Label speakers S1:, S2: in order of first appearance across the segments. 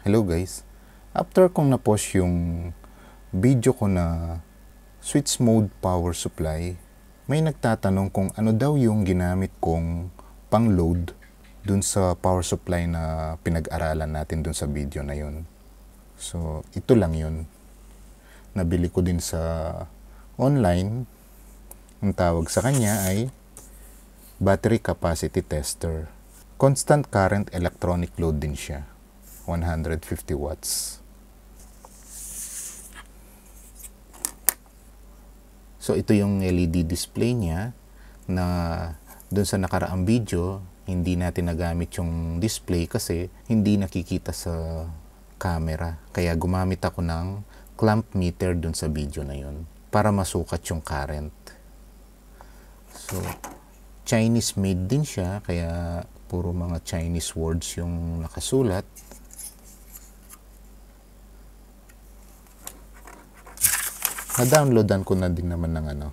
S1: Hello guys, after kong na-pause yung video ko na switch mode power supply, may nagtatanong kung ano daw yung ginamit kong pang load dun sa power supply na pinag-aralan natin dun sa video na yun. So, ito lang yun. Nabili ko din sa online. Ang tawag sa kanya ay battery capacity tester. Constant current electronic load din siya. 150 watts. So ito yung LED display niya na dun sa nakaraang video hindi natin nagamit yung display kasi hindi nakikita sa camera. Kaya gumamit ako ng clamp meter dun sa video na yun para masukat yung current. So Chinese made din siya kaya puro mga Chinese words yung nakasulat. na-downloadan ko na din naman ng ano,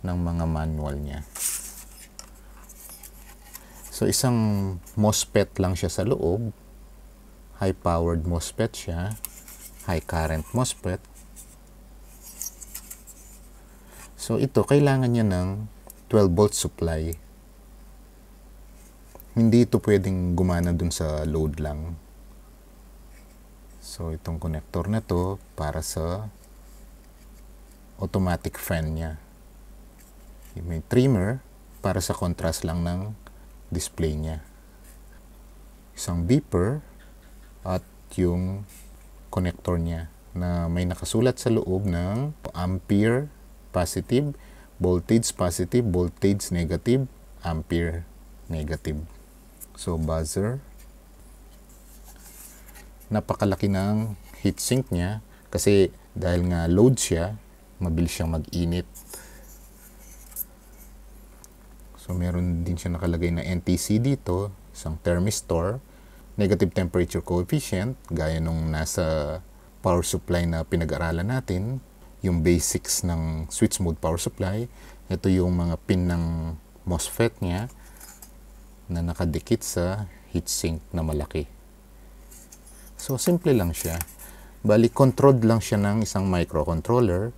S1: ng mga manual niya. So, isang MOSFET lang siya sa loob. High-powered MOSFET siya. High-current MOSFET. So, ito, kailangan niya ng 12-volt supply. Hindi ito pwedeng gumana dun sa load lang. So, itong connector na to para sa automatic fan niya. May trimmer para sa contrast lang ng display niya. Isang beeper at yung connector niya na may nakasulat sa loob ng ampere positive, voltage positive, voltage negative, ampere negative. So buzzer. Napakalaki ng heatsink niya kasi dahil nga load siya, mabilis siyang mag-init. So meron din siya nakalagay na NTC dito, isang thermistor, negative temperature coefficient, gaya nung nasa power supply na pinag-aralan natin, yung basics ng switch mode power supply. Ito yung mga pin ng MOSFET niya na nakadikit sa heatsink na malaki. So, simple lang siya. Bali, controlled lang siya ng isang microcontroller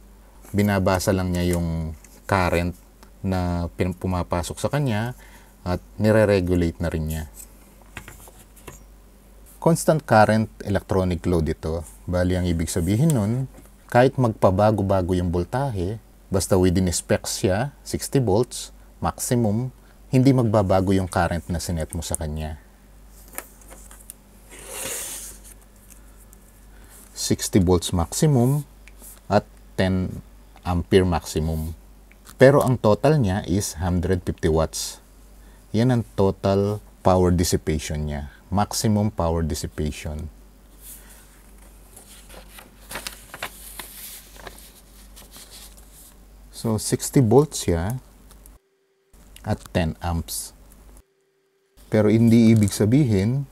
S1: binabasa lang niya yung current na pumapasok sa kanya at nire-regulate na rin niya. Constant current electronic load ito. Bali, ang ibig sabihin nun, kahit magpabago-bago yung voltahe, basta within specs siya, 60 volts, maximum, hindi magbabago yung current na sinet mo sa kanya. 60 volts maximum at 10 ampere maximum. Pero ang total niya is 150 watts. Yan ang total power dissipation niya. Maximum power dissipation. So 60 volts siya at 10 amps. Pero hindi ibig sabihin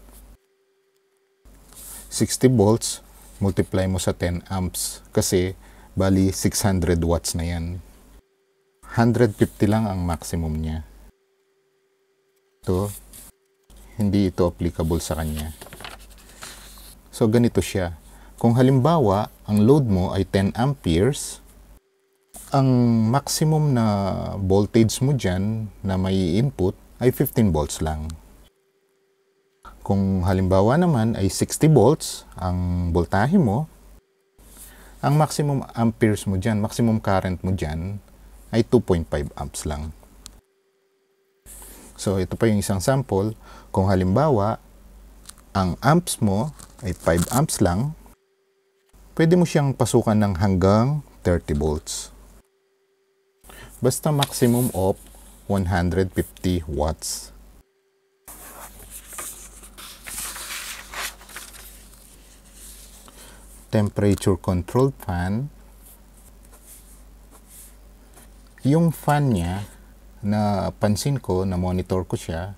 S1: 60 volts multiply mo sa 10 amps kasi Bali, 600 watts na yan. 150 lang ang maximum niya. Ito, hindi ito applicable sa kanya. So, ganito siya. Kung halimbawa, ang load mo ay 10 amperes, ang maximum na voltage mo dyan na may input ay 15 volts lang. Kung halimbawa naman ay 60 volts ang voltahe mo, ang maximum amperes mo dyan, maximum current mo dyan, ay 2.5 amps lang. So, ito pa yung isang sample. Kung halimbawa, ang amps mo ay 5 amps lang, pwede mo siyang pasukan ng hanggang 30 volts. Basta maximum of 150 watts. temperature controlled fan yung fan niya na pansin ko na monitor ko siya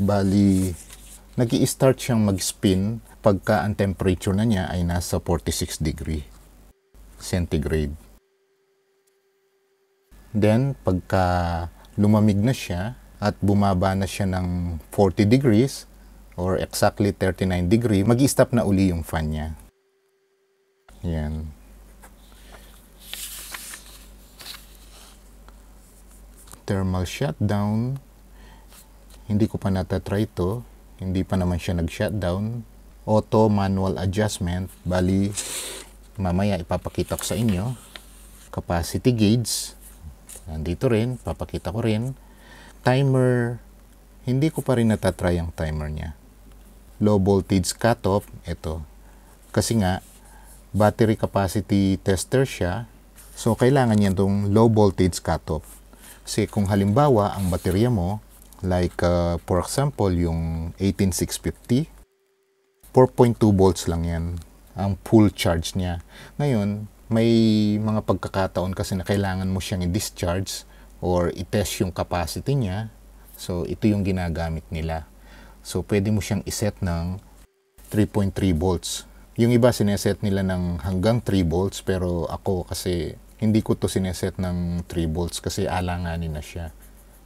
S1: bali nag start siyang mag-spin pagka ang temperature na niya ay nasa 46 degree centigrade then pagka lumamig na siya at bumaba na siya ng 40 degrees or exactly 39 degree, mag-stop na uli yung fan niya. Yan. Thermal shutdown. Hindi ko pa natatry ito. Hindi pa naman siya nag-shutdown. Auto manual adjustment. Bali, mamaya ipapakita ko sa inyo. Capacity gauges. Nandito rin. Papakita ko rin. Timer. Hindi ko pa rin natatry ang timer niya. Low voltage cutoff. Ito. Kasi nga, battery capacity tester siya. So, kailangan niya itong low voltage cutoff. Kasi kung halimbawa, ang baterya mo, like uh, for example, yung 18650, 4.2 volts lang yan ang full charge niya. Ngayon, may mga pagkakataon kasi na kailangan mo siyang i-discharge or i-test yung capacity niya. So, ito yung ginagamit nila. So, pwede mo siyang iset ng 3.3 volts yung iba sineset nila ng hanggang 3 volts pero ako kasi hindi ko to sineset ng 3 volts kasi alanganin na siya.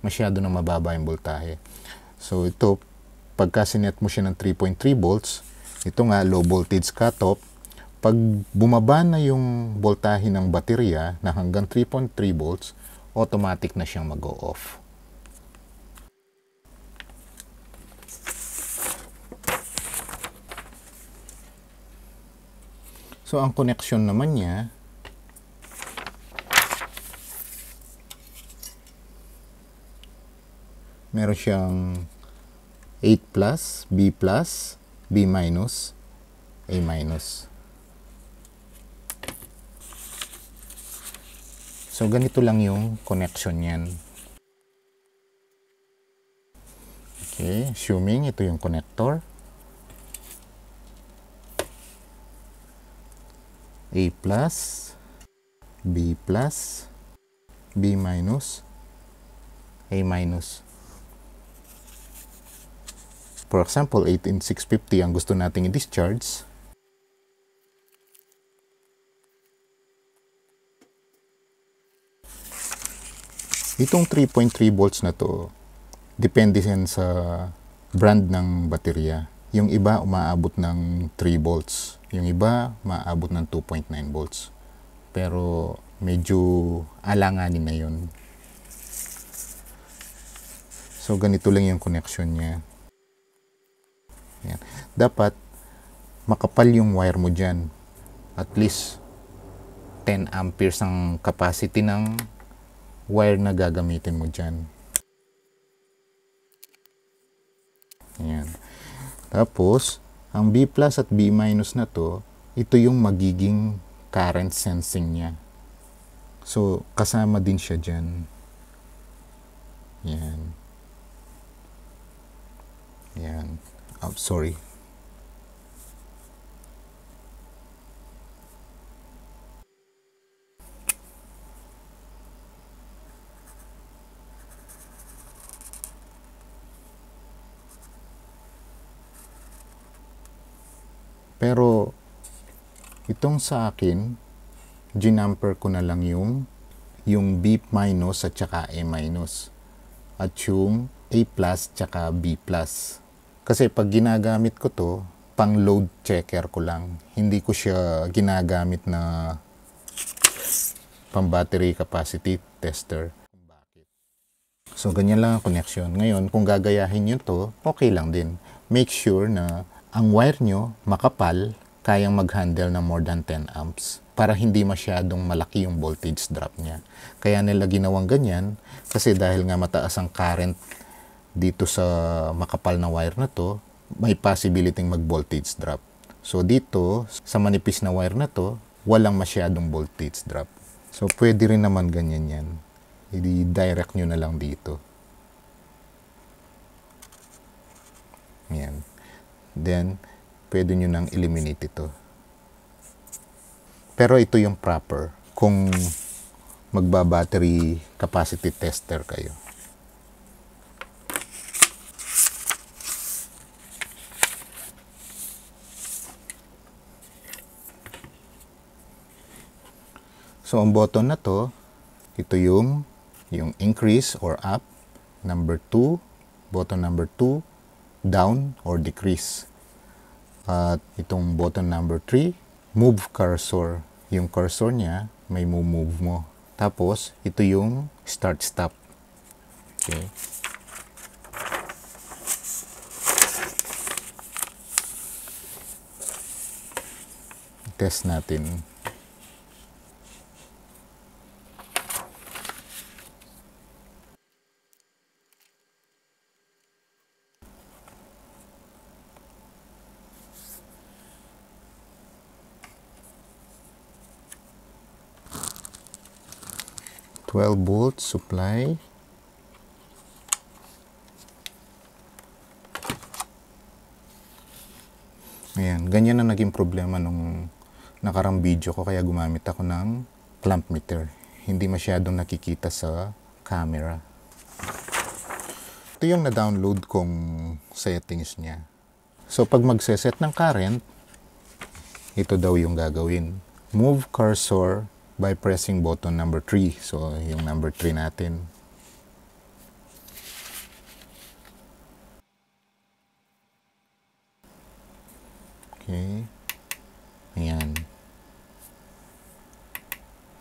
S1: Masyado na mababa yung voltahe. So ito, pagka sinet mo siya ng 3.3 volts, ito nga low voltage cutoff, pag bumaba na yung voltahe ng baterya na hanggang 3.3 volts, automatic na siyang mag-off. So, ang connection naman niya, meron siyang 8 plus, B plus, B minus, A minus. So, ganito lang yung connection niyan. Okay, assuming ito yung connector. a plus b plus b minus a minus for example 18650 ang gusto nating i-discharge itong 3.3 volts na to depende yan sa brand ng baterya yung iba umaabot ng 3 volts. Yung iba maabot ng 2.9 volts. Pero medyo alanganin na yun. So ganito lang yung connection niya. Yan. Dapat makapal yung wire mo dyan. At least 10 amperes ang capacity ng wire na gagamitin mo dyan. Ayan. Tapos, ang B plus at B minus na to, ito yung magiging current sensing niya. So, kasama din siya dyan. Yan. Yan. Oh, sorry. Pero, itong sa akin, ginumper ko na lang yung yung B minus at saka A minus at yung A plus tsaka B plus. Kasi pag ginagamit ko to, pang load checker ko lang. Hindi ko siya ginagamit na pang battery capacity tester. So, ganyan lang ang connection. Ngayon, kung gagayahin nyo to, okay lang din. Make sure na ang wire nyo, makapal, kayang mag-handle ng more than 10 amps para hindi masyadong malaki yung voltage drop niya. Kaya nila ginawang ganyan kasi dahil nga mataas ang current dito sa makapal na wire na to, may possibility mag-voltage drop. So dito, sa manipis na wire na to, walang masyadong voltage drop. So pwede rin naman ganyan yan. I-direct nyo na lang dito. Yan then pwede nyo nang eliminate ito. Pero ito yung proper kung magba-battery capacity tester kayo. So, ang button na to, ito yung, yung increase or up, number 2, button number 2, down or decrease. At itong button number 3, move cursor. Yung cursor niya, may move mo. Tapos, ito yung start stop. Okay. Test natin. 12 volt supply Ayan, ganyan na naging problema nung nakarang video ko kaya gumamit ako ng clamp meter. Hindi masyadong nakikita sa camera. Ito yung na-download kong settings niya. So pag magseset ng current, ito daw yung gagawin. Move cursor by pressing button number 3. So, yung number 3 natin. Okay. Ayan.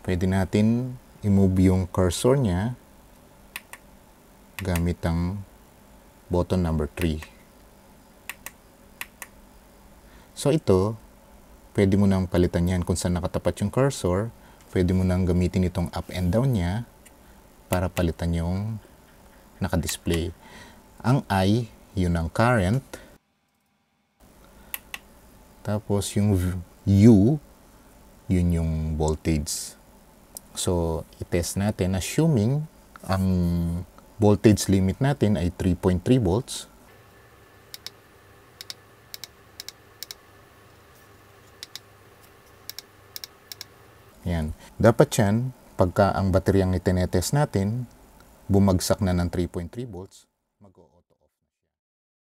S1: Pwede natin i-move yung cursor niya gamit ang button number 3. So, ito, pwede mo nang palitan yan kung saan nakatapat yung cursor pwede mo nang gamitin itong up and down niya para palitan yung naka-display. Ang I, yun ang current. Tapos yung U, yun yung voltage. So, itest natin assuming ang voltage limit natin ay 3.3 volts Yan. Dapat yan, pagka ang bateryang itinetest natin, bumagsak na ng 3.3 volts,